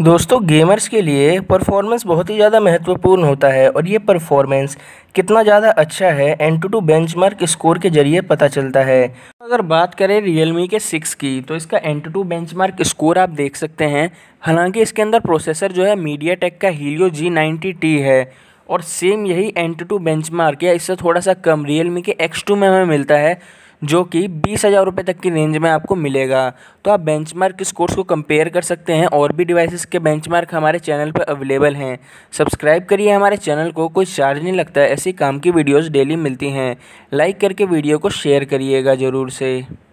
दोस्तों गेमर्स के लिए परफॉर्मेंस बहुत ही ज़्यादा महत्वपूर्ण होता है और ये परफॉर्मेंस कितना ज़्यादा अच्छा है AnTuTu mark score के जरिए पता चलता है अगर बात करें रियलमी के सिक्स की तो इसका AnTuTu mark score आप देख सकते हैं हालांकि इसके अंदर प्रोसेसर जो है मीडिया टेक का हीलियो जी नाइन्टी टी है और सेम यही एन टू टू मार्क या इससे थोड़ा सा कम रियलमी के एक्स टू में हमें मिलता है जो कि बीस हज़ार रुपये तक की रेंज में आपको मिलेगा तो आप बेंचमार्क इस कोर्स को कंपेयर कर सकते हैं और भी डिवाइसेस के बेंचमार्क हमारे चैनल पर अवेलेबल हैं सब्सक्राइब करिए हमारे चैनल को कोई चार्ज नहीं लगता ऐसी काम की वीडियोज़ डेली मिलती हैं लाइक करके वीडियो को शेयर करिएगा ज़रूर से